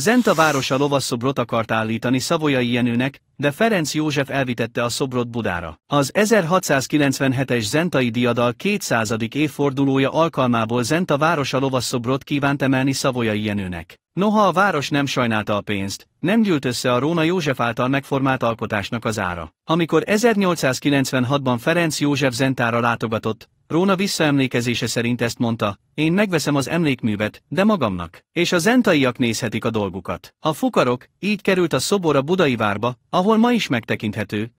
Zenta városa lovasszobrot akart állítani Szavolyai Jenőnek, de Ferenc József elvitette a szobrot Budára. Az 1697-es Zentai diadal 200. évfordulója alkalmából Zenta városa lovasszobrot kívánt emelni Szavolyai Jenőnek. Noha a város nem sajnálta a pénzt, nem gyűlt össze a Róna József által megformált alkotásnak az ára. Amikor 1896-ban Ferenc József Zentára látogatott, Róna visszaemlékezése szerint ezt mondta, én megveszem az emlékművet, de magamnak, és a zentaiak nézhetik a dolgukat. A fukarok, így került a szobor a Budai várba, ahol ma is megtekinthető,